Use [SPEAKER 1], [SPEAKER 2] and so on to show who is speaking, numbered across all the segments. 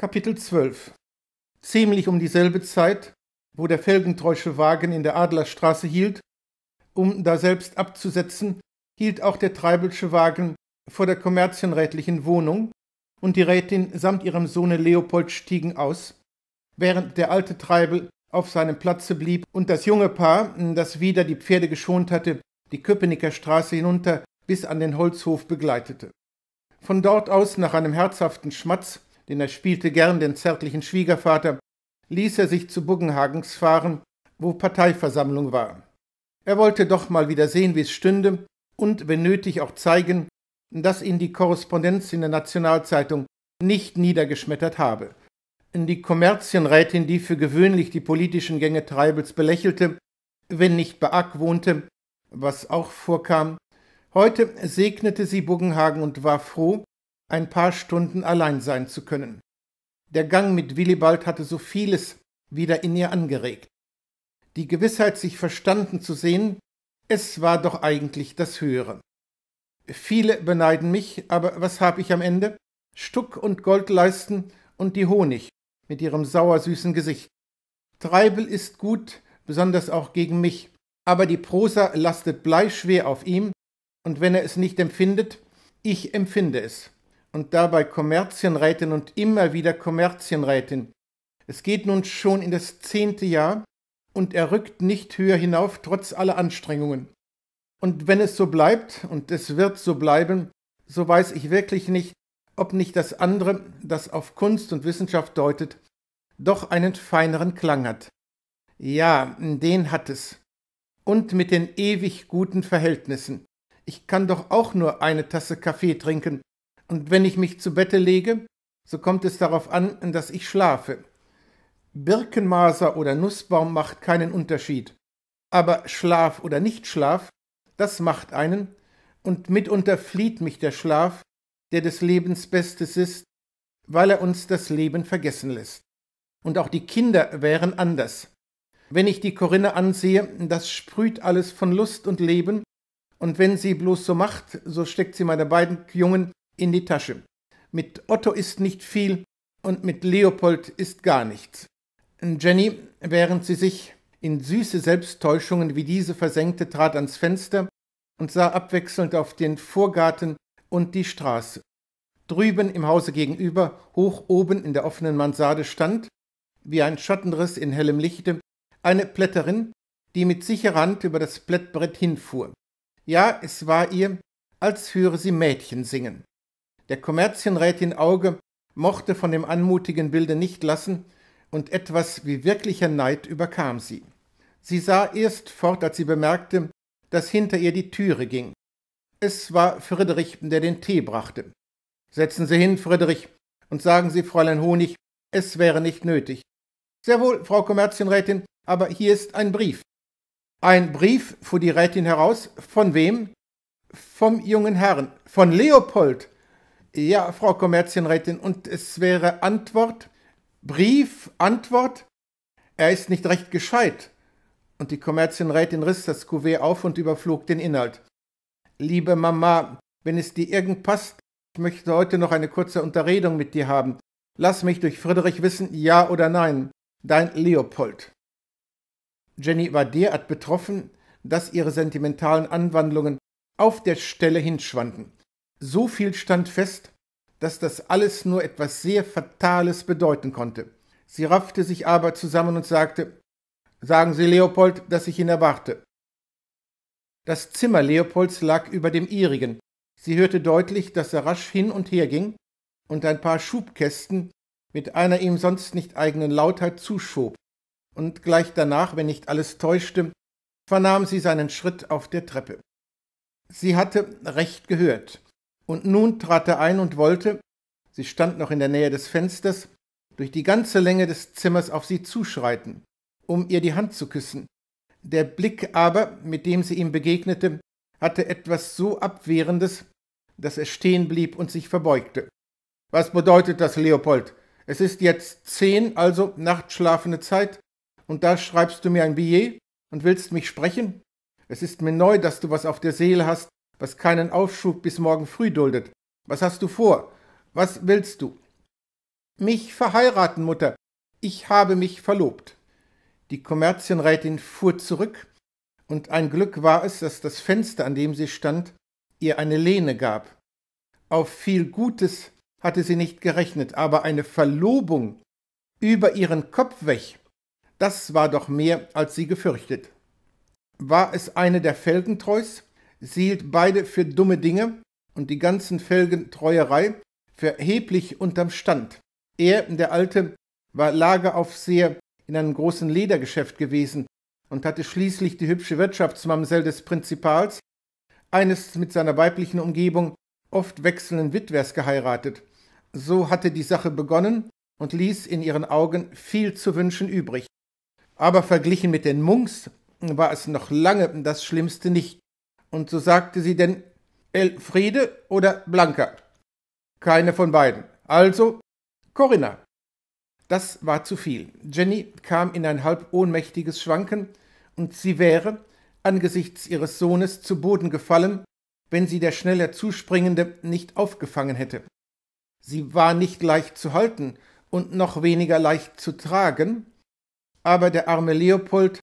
[SPEAKER 1] Kapitel 12 Ziemlich um dieselbe Zeit, wo der felgentreusche Wagen in der Adlerstraße hielt, um daselbst abzusetzen, hielt auch der Treibelsche Wagen vor der kommerzienrätlichen Wohnung, und die Rätin samt ihrem Sohne Leopold stiegen aus, während der alte Treibel auf seinem Platze blieb und das junge Paar, das wieder die Pferde geschont hatte, die Köpenicker Straße hinunter bis an den Holzhof begleitete. Von dort aus, nach einem herzhaften Schmatz, denn er spielte gern den zärtlichen Schwiegervater, ließ er sich zu Buggenhagens fahren, wo Parteiversammlung war. Er wollte doch mal wieder sehen, wie es stünde und, wenn nötig, auch zeigen, dass ihn die Korrespondenz in der Nationalzeitung nicht niedergeschmettert habe. Die Kommerzienrätin, die für gewöhnlich die politischen Gänge Treibels belächelte, wenn nicht beargwohnte, was auch vorkam, heute segnete sie Buggenhagen und war froh, ein paar Stunden allein sein zu können. Der Gang mit Willibald hatte so vieles wieder in ihr angeregt. Die Gewissheit, sich verstanden zu sehen, es war doch eigentlich das Höhere. Viele beneiden mich, aber was habe ich am Ende? Stuck und Goldleisten und die Honig mit ihrem sauersüßen Gesicht. Treibel ist gut, besonders auch gegen mich, aber die Prosa lastet bleischwer auf ihm, und wenn er es nicht empfindet, ich empfinde es und dabei Kommerzienrätin und immer wieder Kommerzienrätin. Es geht nun schon in das zehnte Jahr und er rückt nicht höher hinauf, trotz aller Anstrengungen. Und wenn es so bleibt, und es wird so bleiben, so weiß ich wirklich nicht, ob nicht das andere, das auf Kunst und Wissenschaft deutet, doch einen feineren Klang hat. Ja, den hat es. Und mit den ewig guten Verhältnissen. Ich kann doch auch nur eine Tasse Kaffee trinken und wenn ich mich zu Bette lege, so kommt es darauf an, dass ich schlafe. Birkenmaser oder Nussbaum macht keinen Unterschied. Aber Schlaf oder Nichtschlaf, das macht einen, und mitunter flieht mich der Schlaf, der des Lebens Bestes ist, weil er uns das Leben vergessen lässt. Und auch die Kinder wären anders. Wenn ich die Corinne ansehe, das sprüht alles von Lust und Leben, und wenn sie bloß so macht, so steckt sie meine beiden Jungen in die Tasche. Mit Otto ist nicht viel und mit Leopold ist gar nichts. Jenny, während sie sich in süße Selbsttäuschungen wie diese versenkte, trat ans Fenster und sah abwechselnd auf den Vorgarten und die Straße. Drüben im Hause gegenüber, hoch oben in der offenen Mansarde stand, wie ein Schattenriss in hellem Lichte, eine Plätterin, die mit sicherer Hand über das Plättbrett hinfuhr. Ja, es war ihr, als höre sie Mädchen singen. Der Kommerzienrätin Auge mochte von dem anmutigen Bilde nicht lassen, und etwas wie wirklicher Neid überkam sie. Sie sah erst fort, als sie bemerkte, dass hinter ihr die Türe ging. Es war Friedrich, der den Tee brachte. Setzen Sie hin, Friedrich, und sagen Sie Fräulein Honig, es wäre nicht nötig. Sehr wohl, Frau Kommerzienrätin, aber hier ist ein Brief. Ein Brief, fuhr die Rätin heraus. Von wem? Vom jungen Herrn. Von Leopold. Ja, Frau Kommerzienrätin, und es wäre Antwort, Brief, Antwort, er ist nicht recht gescheit. Und die Kommerzienrätin riss das Kuvert auf und überflog den Inhalt. Liebe Mama, wenn es dir irgend passt, ich möchte heute noch eine kurze Unterredung mit dir haben. Lass mich durch Friedrich wissen, ja oder nein. Dein Leopold. Jenny war derart betroffen, dass ihre sentimentalen Anwandlungen auf der Stelle hinschwanden. So viel stand fest, dass das alles nur etwas sehr Fatales bedeuten konnte. Sie raffte sich aber zusammen und sagte, Sagen Sie Leopold, dass ich ihn erwarte. Das Zimmer Leopolds lag über dem ihrigen. Sie hörte deutlich, dass er rasch hin und her ging und ein paar Schubkästen mit einer ihm sonst nicht eigenen Lautheit zuschob. Und gleich danach, wenn nicht alles täuschte, vernahm sie seinen Schritt auf der Treppe. Sie hatte recht gehört. Und nun trat er ein und wollte, sie stand noch in der Nähe des Fensters, durch die ganze Länge des Zimmers auf sie zuschreiten, um ihr die Hand zu küssen. Der Blick aber, mit dem sie ihm begegnete, hatte etwas so Abwehrendes, dass er stehen blieb und sich verbeugte. Was bedeutet das, Leopold? Es ist jetzt zehn, also nachtschlafende Zeit, und da schreibst du mir ein Billet und willst mich sprechen? Es ist mir neu, dass du was auf der Seele hast, was keinen Aufschub bis morgen früh duldet. Was hast du vor? Was willst du? Mich verheiraten, Mutter. Ich habe mich verlobt. Die Kommerzienrätin fuhr zurück, und ein Glück war es, dass das Fenster, an dem sie stand, ihr eine Lehne gab. Auf viel Gutes hatte sie nicht gerechnet, aber eine Verlobung über ihren Kopf weg, das war doch mehr, als sie gefürchtet. War es eine der Felgentreus, Sie hielt beide für dumme Dinge und die ganzen Felgen Treuerei für erheblich unterm Stand. Er, der Alte, war Lageraufseher in einem großen Ledergeschäft gewesen und hatte schließlich die hübsche Wirtschaftsmamsell des Prinzipals, eines mit seiner weiblichen Umgebung oft wechselnden Witwers geheiratet. So hatte die Sache begonnen und ließ in ihren Augen viel zu wünschen übrig. Aber verglichen mit den Munks war es noch lange das Schlimmste nicht und so sagte sie denn Elfriede oder Blanca. Keine von beiden. Also Corinna. Das war zu viel. Jenny kam in ein halb ohnmächtiges Schwanken, und sie wäre, angesichts ihres Sohnes, zu Boden gefallen, wenn sie der schneller Zuspringende nicht aufgefangen hätte. Sie war nicht leicht zu halten und noch weniger leicht zu tragen, aber der arme Leopold,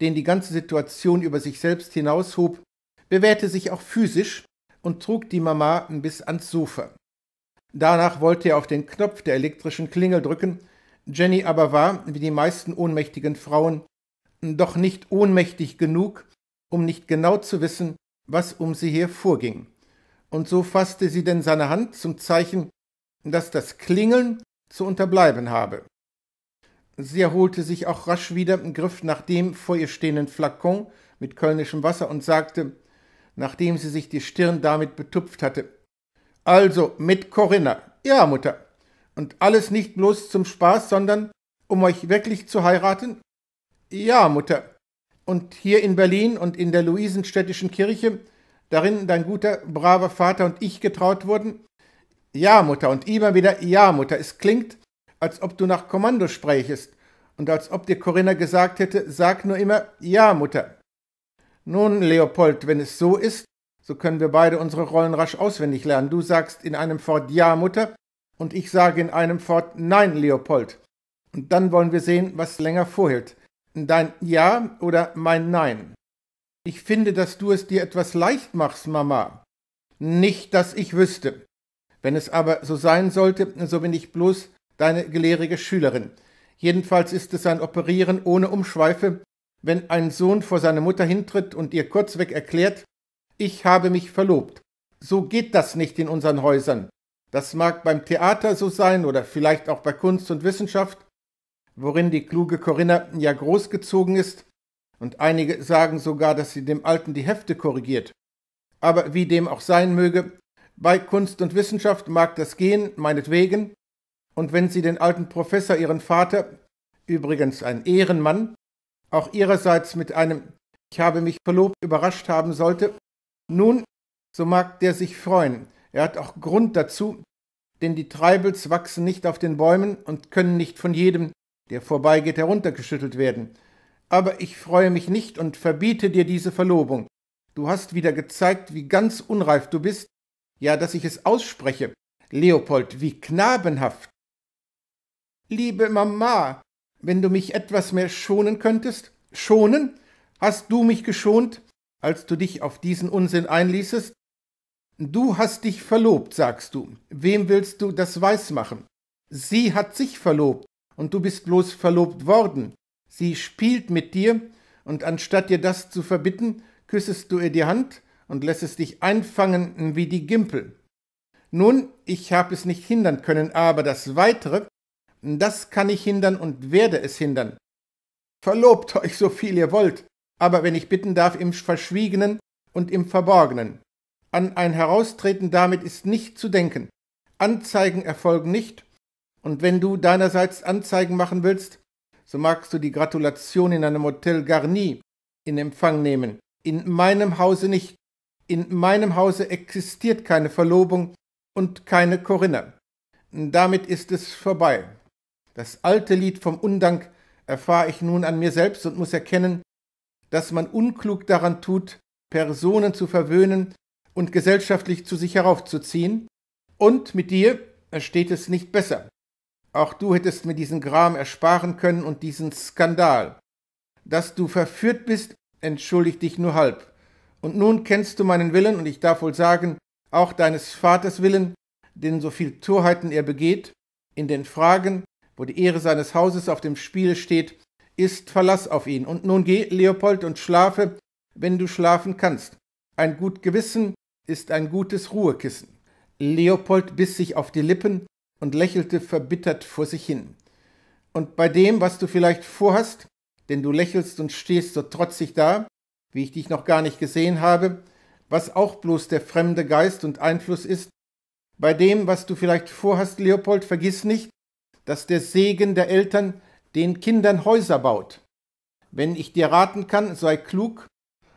[SPEAKER 1] den die ganze Situation über sich selbst hinaushob, bewährte sich auch physisch und trug die Mama bis ans Sofa. Danach wollte er auf den Knopf der elektrischen Klingel drücken, Jenny aber war, wie die meisten ohnmächtigen Frauen, doch nicht ohnmächtig genug, um nicht genau zu wissen, was um sie her vorging. Und so fasste sie denn seine Hand zum Zeichen, dass das Klingeln zu unterbleiben habe. Sie erholte sich auch rasch wieder, griff nach dem vor ihr stehenden Flakon mit kölnischem Wasser und sagte nachdem sie sich die Stirn damit betupft hatte. Also mit Corinna. Ja, Mutter. Und alles nicht bloß zum Spaß, sondern um euch wirklich zu heiraten? Ja, Mutter. Und hier in Berlin und in der Luisenstädtischen Kirche, darin dein guter, braver Vater und ich getraut wurden? Ja, Mutter, und immer wieder Ja, Mutter. Es klingt, als ob du nach Kommando sprächest und als ob dir Corinna gesagt hätte, sag nur immer Ja, Mutter. Nun, Leopold, wenn es so ist, so können wir beide unsere Rollen rasch auswendig lernen. Du sagst in einem Fort Ja, Mutter, und ich sage in einem Fort Nein, Leopold. Und dann wollen wir sehen, was länger vorhält. Dein Ja oder mein Nein. Ich finde, dass du es dir etwas leicht machst, Mama. Nicht, dass ich wüsste. Wenn es aber so sein sollte, so bin ich bloß deine gelehrige Schülerin. Jedenfalls ist es ein Operieren ohne Umschweife, wenn ein Sohn vor seine Mutter hintritt und ihr kurzweg erklärt, ich habe mich verlobt. So geht das nicht in unseren Häusern. Das mag beim Theater so sein oder vielleicht auch bei Kunst und Wissenschaft, worin die kluge Corinna ja großgezogen ist, und einige sagen sogar, dass sie dem Alten die Hefte korrigiert. Aber wie dem auch sein möge, bei Kunst und Wissenschaft mag das gehen, meinetwegen, und wenn sie den alten Professor, ihren Vater, übrigens ein Ehrenmann, auch ihrerseits mit einem Ich habe mich verlobt überrascht haben sollte, nun, so mag der sich freuen. Er hat auch Grund dazu, denn die Treibels wachsen nicht auf den Bäumen und können nicht von jedem, der vorbeigeht, heruntergeschüttelt werden. Aber ich freue mich nicht und verbiete dir diese Verlobung. Du hast wieder gezeigt, wie ganz unreif du bist, ja, dass ich es ausspreche. Leopold, wie knabenhaft. Liebe Mama, wenn du mich etwas mehr schonen könntest? Schonen? Hast du mich geschont, als du dich auf diesen Unsinn einließest? Du hast dich verlobt, sagst du. Wem willst du das weismachen? Sie hat sich verlobt, und du bist bloß verlobt worden. Sie spielt mit dir, und anstatt dir das zu verbitten, küssest du ihr die Hand und lässest dich einfangen wie die Gimpel. Nun, ich habe es nicht hindern können, aber das Weitere das kann ich hindern und werde es hindern. Verlobt euch so viel ihr wollt, aber wenn ich bitten darf, im Verschwiegenen und im Verborgenen. An ein Heraustreten damit ist nicht zu denken. Anzeigen erfolgen nicht, und wenn du deinerseits Anzeigen machen willst, so magst du die Gratulation in einem Hotel Garni in Empfang nehmen. In meinem Hause nicht. In meinem Hause existiert keine Verlobung und keine Corinna. Damit ist es vorbei. Das alte Lied vom Undank erfahre ich nun an mir selbst und muss erkennen, dass man unklug daran tut, Personen zu verwöhnen und gesellschaftlich zu sich heraufzuziehen, und mit dir steht es nicht besser. Auch du hättest mir diesen Gram ersparen können und diesen Skandal. Dass du verführt bist, entschuldigt dich nur halb. Und nun kennst du meinen Willen, und ich darf wohl sagen, auch deines Vaters Willen, denn so viel Torheiten er begeht, in den Fragen, wo die Ehre seines Hauses auf dem Spiel steht, ist Verlass auf ihn. Und nun geh, Leopold, und schlafe, wenn du schlafen kannst. Ein gut Gewissen ist ein gutes Ruhekissen. Leopold biss sich auf die Lippen und lächelte verbittert vor sich hin. Und bei dem, was du vielleicht vorhast, denn du lächelst und stehst so trotzig da, wie ich dich noch gar nicht gesehen habe, was auch bloß der fremde Geist und Einfluss ist, bei dem, was du vielleicht vorhast, Leopold, vergiss nicht, dass der Segen der Eltern den Kindern Häuser baut. Wenn ich dir raten kann, sei klug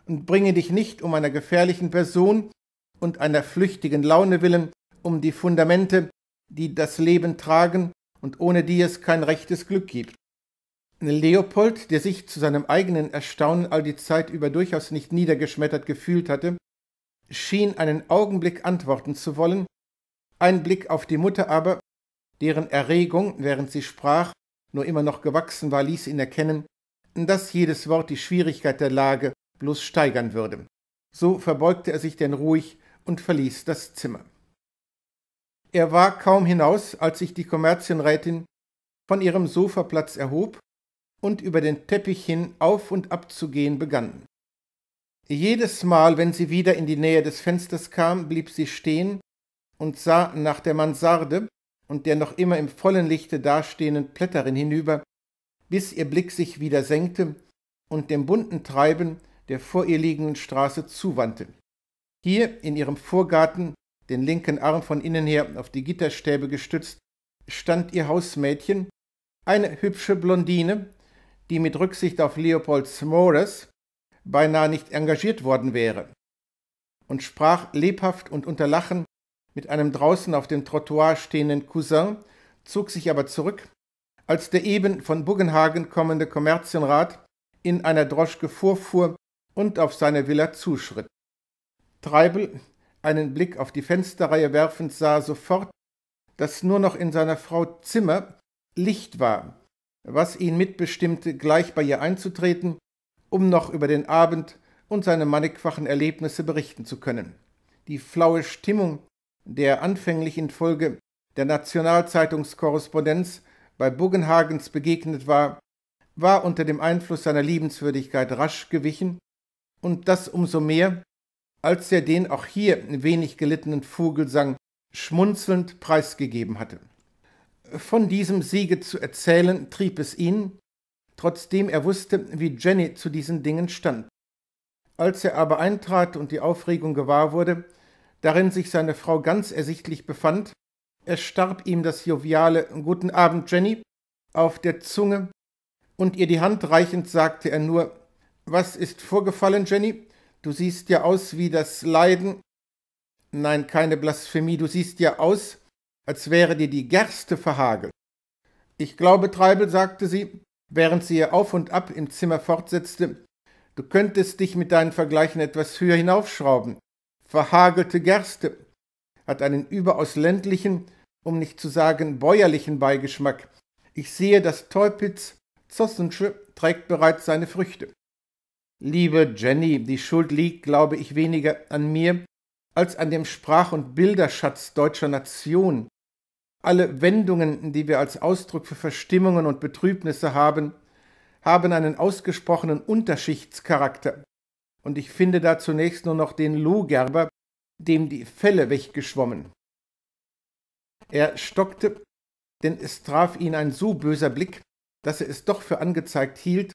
[SPEAKER 1] und bringe dich nicht um einer gefährlichen Person und einer flüchtigen Laune willen um die Fundamente, die das Leben tragen und ohne die es kein rechtes Glück gibt. Leopold, der sich zu seinem eigenen Erstaunen all die Zeit über durchaus nicht niedergeschmettert gefühlt hatte, schien einen Augenblick antworten zu wollen, ein Blick auf die Mutter aber deren Erregung, während sie sprach, nur immer noch gewachsen war, ließ ihn erkennen, dass jedes Wort die Schwierigkeit der Lage bloß steigern würde. So verbeugte er sich denn ruhig und verließ das Zimmer. Er war kaum hinaus, als sich die Kommerzienrätin von ihrem Sofaplatz erhob und über den Teppich hin auf und ab zu gehen begann. Jedes Mal, wenn sie wieder in die Nähe des Fensters kam, blieb sie stehen und sah nach der Mansarde, und der noch immer im vollen Lichte dastehenden Plätterin hinüber, bis ihr Blick sich wieder senkte und dem bunten Treiben der vor ihr liegenden Straße zuwandte. Hier in ihrem Vorgarten, den linken Arm von innen her auf die Gitterstäbe gestützt, stand ihr Hausmädchen, eine hübsche Blondine, die mit Rücksicht auf Leopold Smores beinahe nicht engagiert worden wäre, und sprach lebhaft und unter Lachen mit einem draußen auf dem Trottoir stehenden Cousin, zog sich aber zurück, als der eben von Buggenhagen kommende Kommerzienrat in einer Droschke vorfuhr und auf seine Villa zuschritt. Treibel, einen Blick auf die Fensterreihe werfend, sah sofort, dass nur noch in seiner Frau Zimmer Licht war, was ihn mitbestimmte, gleich bei ihr einzutreten, um noch über den Abend und seine mannigfachen Erlebnisse berichten zu können. Die flaue Stimmung, der anfänglich infolge der Nationalzeitungskorrespondenz bei Buggenhagens begegnet war, war unter dem Einfluss seiner Liebenswürdigkeit rasch gewichen, und das umso mehr, als er den auch hier wenig gelittenen Vogelsang schmunzelnd preisgegeben hatte. Von diesem Siege zu erzählen trieb es ihn, trotzdem er wusste, wie Jenny zu diesen Dingen stand. Als er aber eintrat und die Aufregung gewahr wurde, darin sich seine Frau ganz ersichtlich befand, erstarb ihm das joviale Guten Abend, Jenny, auf der Zunge, und ihr die Hand reichend sagte er nur Was ist vorgefallen, Jenny? Du siehst ja aus wie das Leiden. Nein, keine Blasphemie, du siehst ja aus, als wäre dir die Gerste verhagelt. Ich glaube, Treibel, sagte sie, während sie ihr Auf und Ab im Zimmer fortsetzte, du könntest dich mit deinen Vergleichen etwas höher hinaufschrauben verhagelte Gerste hat einen überaus ländlichen, um nicht zu sagen bäuerlichen Beigeschmack. Ich sehe, das Teupitz Zossensche trägt bereits seine Früchte. Liebe Jenny, die Schuld liegt, glaube ich, weniger an mir als an dem Sprach- und Bilderschatz deutscher Nation. Alle Wendungen, die wir als Ausdruck für Verstimmungen und Betrübnisse haben, haben einen ausgesprochenen Unterschichtscharakter und ich finde da zunächst nur noch den Lohgerber, dem die Felle weggeschwommen. Er stockte, denn es traf ihn ein so böser Blick, dass er es doch für angezeigt hielt,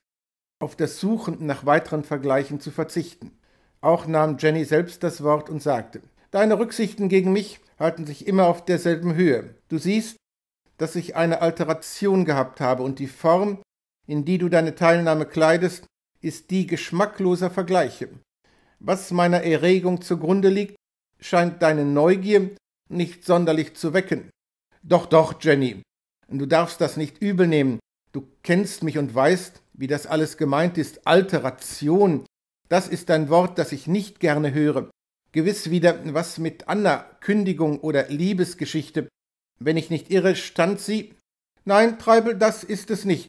[SPEAKER 1] auf das Suchen nach weiteren Vergleichen zu verzichten. Auch nahm Jenny selbst das Wort und sagte, Deine Rücksichten gegen mich halten sich immer auf derselben Höhe. Du siehst, dass ich eine Alteration gehabt habe und die Form, in die du deine Teilnahme kleidest, ist die geschmackloser Vergleiche. Was meiner Erregung zugrunde liegt, scheint deine Neugier nicht sonderlich zu wecken. Doch, doch, Jenny, du darfst das nicht übel nehmen. Du kennst mich und weißt, wie das alles gemeint ist. Alteration, das ist ein Wort, das ich nicht gerne höre. Gewiss wieder was mit Anna, Kündigung oder Liebesgeschichte. Wenn ich nicht irre, stand sie. Nein, Treibel, das ist es nicht.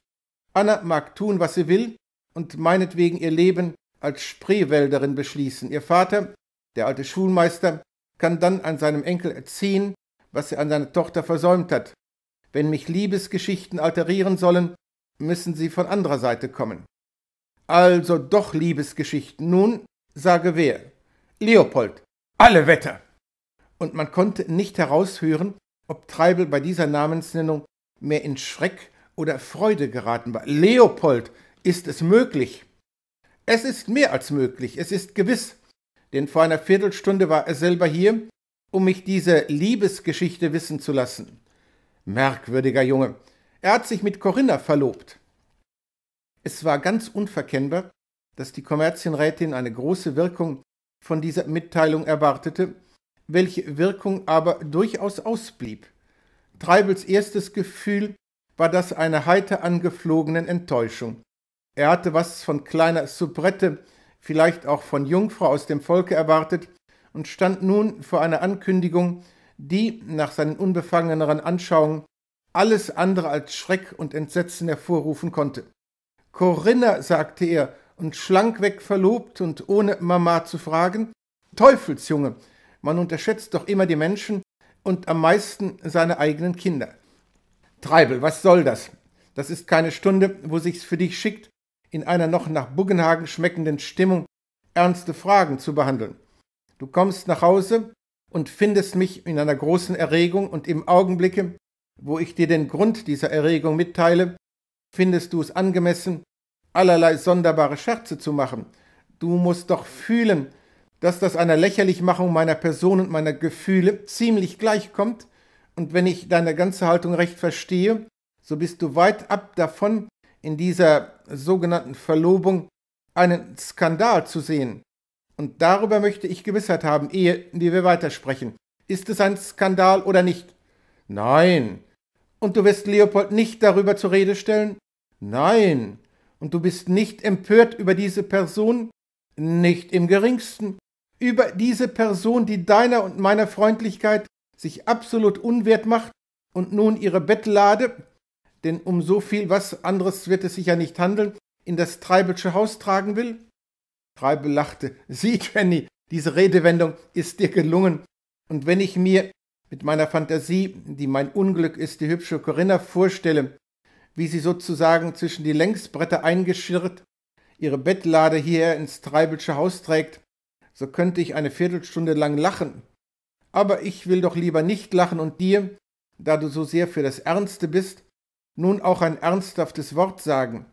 [SPEAKER 1] Anna mag tun, was sie will, und meinetwegen ihr Leben als Spreewälderin beschließen. Ihr Vater, der alte Schulmeister, kann dann an seinem Enkel erziehen, was er an seiner Tochter versäumt hat. Wenn mich Liebesgeschichten alterieren sollen, müssen sie von anderer Seite kommen. Also doch Liebesgeschichten. Nun, sage wer? Leopold. Alle Wetter! Und man konnte nicht heraushören, ob Treibel bei dieser Namensnennung mehr in Schreck oder Freude geraten war. Leopold, ist es möglich. Es ist mehr als möglich, es ist gewiss, denn vor einer Viertelstunde war er selber hier, um mich diese Liebesgeschichte wissen zu lassen. Merkwürdiger Junge, er hat sich mit Corinna verlobt. Es war ganz unverkennbar, dass die Kommerzienrätin eine große Wirkung von dieser Mitteilung erwartete, welche Wirkung aber durchaus ausblieb. Treibels erstes Gefühl war das einer heiter angeflogenen Enttäuschung. Er hatte was von kleiner Soubrette, vielleicht auch von Jungfrau aus dem Volke erwartet und stand nun vor einer Ankündigung, die nach seinen unbefangeneren Anschauungen alles andere als Schreck und Entsetzen hervorrufen konnte. Corinna, sagte er und schlankweg verlobt und ohne Mama zu fragen, Teufelsjunge, man unterschätzt doch immer die Menschen und am meisten seine eigenen Kinder. Treibel, was soll das? Das ist keine Stunde, wo sich's für dich schickt, in einer noch nach Buggenhagen schmeckenden Stimmung ernste Fragen zu behandeln. Du kommst nach Hause und findest mich in einer großen Erregung und im Augenblicke, wo ich dir den Grund dieser Erregung mitteile, findest du es angemessen, allerlei sonderbare Scherze zu machen. Du musst doch fühlen, dass das einer Lächerlichmachung meiner Person und meiner Gefühle ziemlich gleichkommt, und wenn ich deine ganze Haltung recht verstehe, so bist du weit ab davon, in dieser sogenannten Verlobung einen Skandal zu sehen. Und darüber möchte ich Gewissheit haben, ehe wir weitersprechen. Ist es ein Skandal oder nicht? Nein. Und du wirst Leopold nicht darüber zur Rede stellen? Nein. Und du bist nicht empört über diese Person? Nicht im geringsten. Über diese Person, die deiner und meiner Freundlichkeit sich absolut unwert macht und nun ihre Bettlade denn um so viel was anderes wird es sich ja nicht handeln, in das Treibelsche Haus tragen will? Treibel lachte. Sieh, Jenny, diese Redewendung ist dir gelungen. Und wenn ich mir mit meiner Fantasie, die mein Unglück ist, die hübsche Corinna vorstelle, wie sie sozusagen zwischen die Längsbretter eingeschirrt ihre Bettlade hierher ins Treibelsche Haus trägt, so könnte ich eine Viertelstunde lang lachen. Aber ich will doch lieber nicht lachen und dir, da du so sehr für das Ernste bist, nun auch ein ernsthaftes Wort sagen.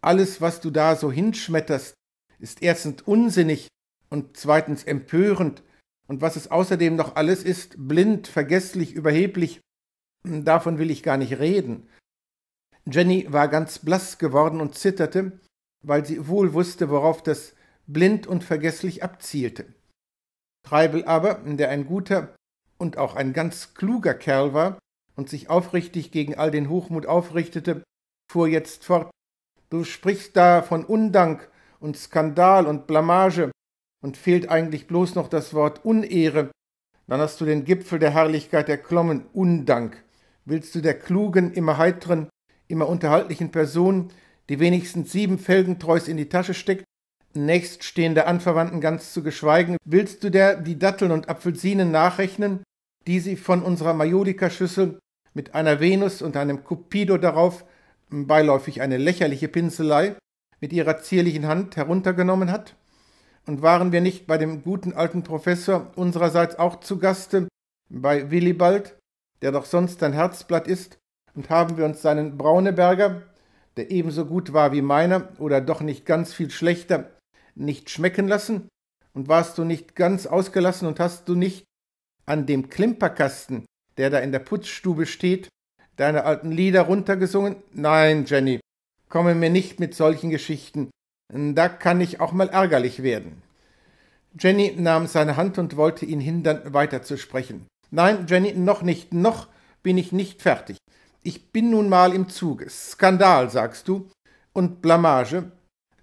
[SPEAKER 1] Alles, was du da so hinschmetterst, ist erstens unsinnig und zweitens empörend, und was es außerdem noch alles ist, blind, vergesslich, überheblich, davon will ich gar nicht reden. Jenny war ganz blass geworden und zitterte, weil sie wohl wusste, worauf das blind und vergesslich abzielte. Treibel aber, der ein guter und auch ein ganz kluger Kerl war, und sich aufrichtig gegen all den Hochmut aufrichtete, fuhr jetzt fort Du sprichst da von Undank und Skandal und Blamage, und fehlt eigentlich bloß noch das Wort Unehre, dann hast du den Gipfel der Herrlichkeit erklommen, Undank. Willst du der klugen, immer heiteren, immer unterhaltlichen Person, die wenigstens sieben Felgentreus in die Tasche steckt, nächststehende Anverwandten ganz zu geschweigen, willst du der die Datteln und Apfelsinen nachrechnen, die sie von unserer Majolika-Schüssel mit einer Venus und einem Cupido darauf, beiläufig eine lächerliche Pinselei, mit ihrer zierlichen Hand heruntergenommen hat? Und waren wir nicht bei dem guten alten Professor unsererseits auch zu Gaste, bei Willibald, der doch sonst ein Herzblatt ist, und haben wir uns seinen Brauneberger, der ebenso gut war wie meiner oder doch nicht ganz viel schlechter, nicht schmecken lassen? Und warst du nicht ganz ausgelassen und hast du nicht an dem Klimperkasten der da in der Putzstube steht, deine alten Lieder runtergesungen? Nein, Jenny, komme mir nicht mit solchen Geschichten, da kann ich auch mal ärgerlich werden. Jenny nahm seine Hand und wollte ihn hindern, weiterzusprechen. Nein, Jenny, noch nicht, noch bin ich nicht fertig. Ich bin nun mal im Zuge. Skandal, sagst du, und Blamage.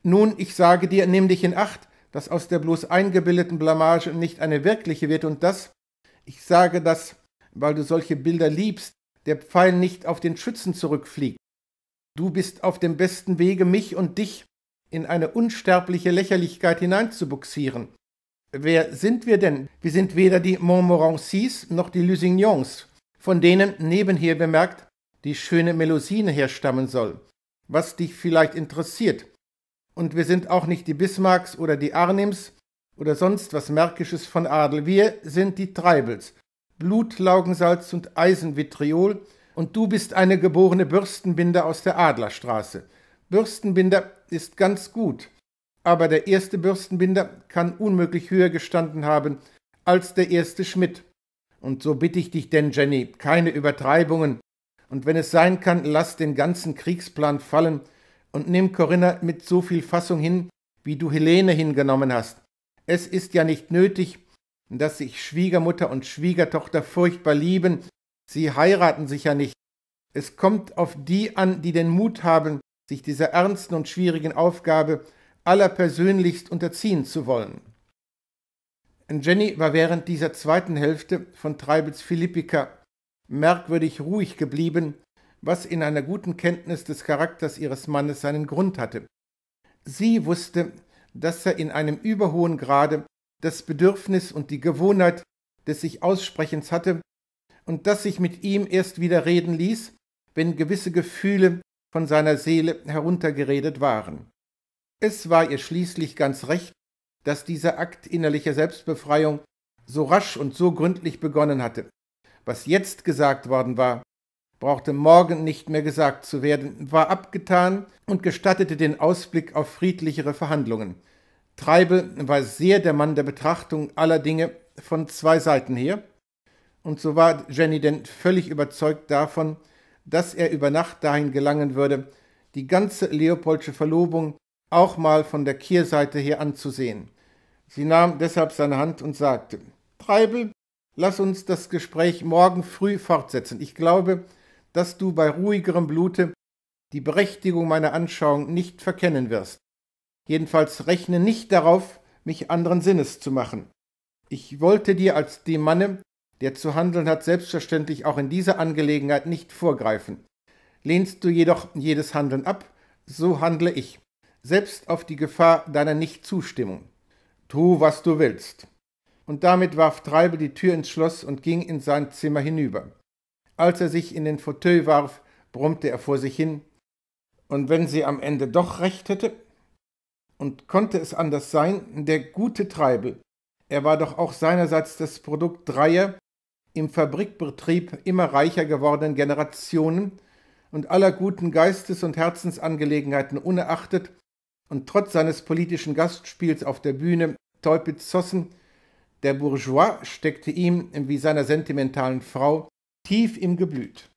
[SPEAKER 1] Nun, ich sage dir, nimm dich in Acht, dass aus der bloß eingebildeten Blamage nicht eine wirkliche wird und das, ich sage das weil du solche Bilder liebst, der Pfeil nicht auf den Schützen zurückfliegt. Du bist auf dem besten Wege, mich und dich in eine unsterbliche Lächerlichkeit hineinzubuxieren. Wer sind wir denn? Wir sind weder die Montmorencys noch die Lusignans, von denen nebenher bemerkt die schöne Melusine herstammen soll, was dich vielleicht interessiert. Und wir sind auch nicht die Bismarcks oder die Arnims oder sonst was Märkisches von Adel. Wir sind die Treibels, Blutlaugensalz und Eisenvitriol und du bist eine geborene Bürstenbinder aus der Adlerstraße. Bürstenbinder ist ganz gut, aber der erste Bürstenbinder kann unmöglich höher gestanden haben als der erste Schmidt. Und so bitte ich dich denn, Jenny, keine Übertreibungen. Und wenn es sein kann, lass den ganzen Kriegsplan fallen und nimm Corinna mit so viel Fassung hin, wie du Helene hingenommen hast. Es ist ja nicht nötig, dass sich Schwiegermutter und Schwiegertochter furchtbar lieben, sie heiraten sich ja nicht. Es kommt auf die an, die den Mut haben, sich dieser ernsten und schwierigen Aufgabe allerpersönlichst unterziehen zu wollen. Jenny war während dieser zweiten Hälfte von Treibels Philippika merkwürdig ruhig geblieben, was in einer guten Kenntnis des Charakters ihres Mannes seinen Grund hatte. Sie wusste, dass er in einem überhohen Grade das Bedürfnis und die Gewohnheit des sich Aussprechens hatte und das sich mit ihm erst wieder reden ließ, wenn gewisse Gefühle von seiner Seele heruntergeredet waren. Es war ihr schließlich ganz recht, dass dieser Akt innerlicher Selbstbefreiung so rasch und so gründlich begonnen hatte. Was jetzt gesagt worden war, brauchte morgen nicht mehr gesagt zu werden, war abgetan und gestattete den Ausblick auf friedlichere Verhandlungen. Treibel war sehr der Mann der Betrachtung aller Dinge von zwei Seiten her, und so war Jenny denn völlig überzeugt davon, dass er über Nacht dahin gelangen würde, die ganze Leopoldsche Verlobung auch mal von der Kehrseite her anzusehen. Sie nahm deshalb seine Hand und sagte, Treibel, lass uns das Gespräch morgen früh fortsetzen. Ich glaube, dass du bei ruhigerem Blute die Berechtigung meiner Anschauung nicht verkennen wirst. Jedenfalls rechne nicht darauf, mich anderen Sinnes zu machen. Ich wollte dir als dem Manne, der zu handeln hat, selbstverständlich auch in dieser Angelegenheit nicht vorgreifen. Lehnst du jedoch jedes Handeln ab, so handle ich, selbst auf die Gefahr deiner Nichtzustimmung. Tu, was du willst. Und damit warf Treibel die Tür ins Schloss und ging in sein Zimmer hinüber. Als er sich in den Fauteuil warf, brummte er vor sich hin. Und wenn sie am Ende doch recht hätte? Und konnte es anders sein, der gute Treibel. Er war doch auch seinerseits das Produkt dreier im Fabrikbetrieb immer reicher gewordenen Generationen und aller guten Geistes- und Herzensangelegenheiten unerachtet und trotz seines politischen Gastspiels auf der Bühne Teupitz-Zossen, der Bourgeois steckte ihm, wie seiner sentimentalen Frau, tief im Geblüt.